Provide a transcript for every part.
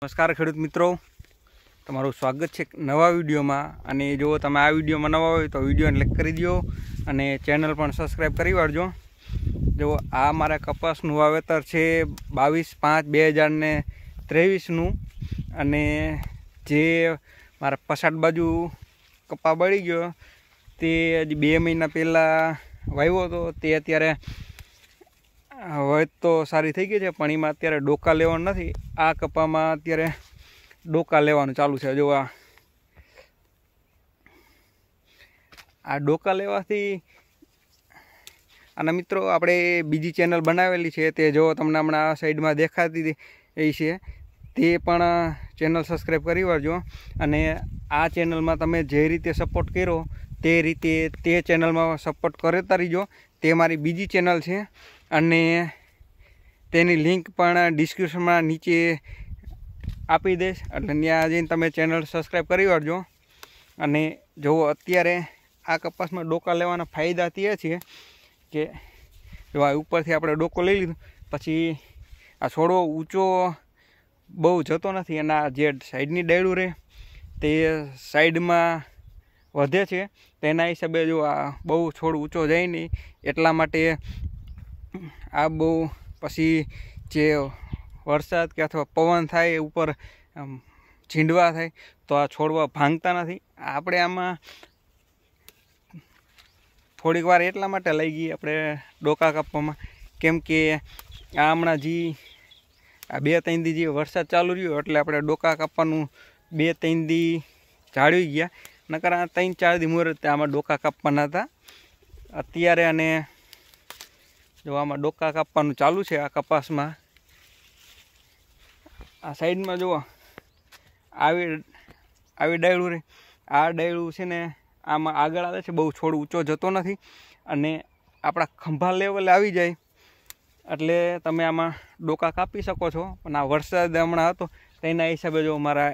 નમસ્કાર ખેડૂત મિત્રો તમારું સ્વાગત છે નવા વિડીયોમાં અને જો તમે આ વિડીયોમાં નવા હોય તો વિડીયોને લાઈક કરી દો અને ચેનલ પણ સબસ્ક્રાઈબ કરી વાળજો જો આ મારા કપાસનું વાવેતર છે બાવીસ પાંચ બે હજારને ત્રેવીસનું અને જે મારા પછાડ બાજુ કપા બળી ગયો તે હજી બે મહિના પહેલાં વાવ્યો હતો તે અત્યારે વધ તો સારી થઈ ગઈ છે પણ એમાં અત્યારે ડોકા લેવાનું નથી આ કપામાં અત્યારે ડોકા લેવાનું ચાલુ છે જો આ આ ડોકા લેવાથી અને મિત્રો આપણે બીજી ચેનલ બનાવેલી છે તે જો તમને હમણાં આ સાઈડમાં દેખાતી એ છે તે પણ ચેનલ સબસ્ક્રાઈબ કરી વાળજો અને આ ચેનલમાં તમે જે રીતે સપોર્ટ કર્યો તે રીતે તે ચેનલમાં સપોર્ટ કરતા રહીજો તે મારી બીજી ચેનલ છે અને તેની લિંક પણ ડિસ્ક્રિપ્શનમાં નીચે આપી દઈશ એટલે ત્યાં જઈને તમે ચેનલ સબસ્ક્રાઈબ કરી વાળજો અને જુઓ અત્યારે આ કપાસમાં ડોકા લેવાના ફાયદા તે છે કે જો આ ઉપરથી આપણે ડોકો લઈ લીધો પછી આ છોડો ઊંચો બહુ જતો નથી અને આ જે સાઈડની ડાયડું રહે તે સાઈડમાં વધે છે તેના હિસાબે જો આ બહુ છોડ ઊંચો જાય નહીં એટલા માટે આ બહુ પછી જે વરસાદ કે અથવા પવન થાય ઉપર ઝીંડવા થાય તો આ છોડવા ભાંગતા નથી આપણે આમાં થોડીક વાર એટલા માટે લઈ ગઈ આપણે ડોકા કાપવામાં કેમ કે આ હમણાં જે આ બે ત્રણ દી જે વરસાદ ચાલુ રહ્યો એટલે આપણે ડોકા કાપવાનું બે ત્રણ દી જાળવી ગયા નકર આ ત્રણ ચાર દી મુહૂર્ત આમાં ડોકા કાપવાના હતા અત્યારે અને જો આમાં ડોકા કાપવાનું ચાલુ છે આ કપાસમાં આ સાઈડમાં જુઓ આવી આવી ડાયડું રે આ ડાયળું છે ને આમાં આગળ આવે છે બહુ છોડ ઊંચો જતો નથી અને આપણા ખંભા લેવલે આવી જાય એટલે તમે આમાં ડોકા કાપી શકો છો પણ આ વરસાદ હમણાં હતો તેના હિસાબે જો મારા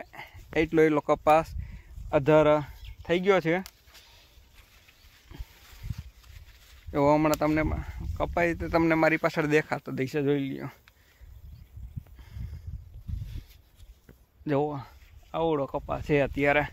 એટલો એટલો કપાસ અધર થઈ ગયો છે એવો હમણાં તમને કપાઈ તો તમને મારી પાછળ દેખાતો દેશે જોઈ લ્યો જુઓ આવડો કપા છે અત્યારે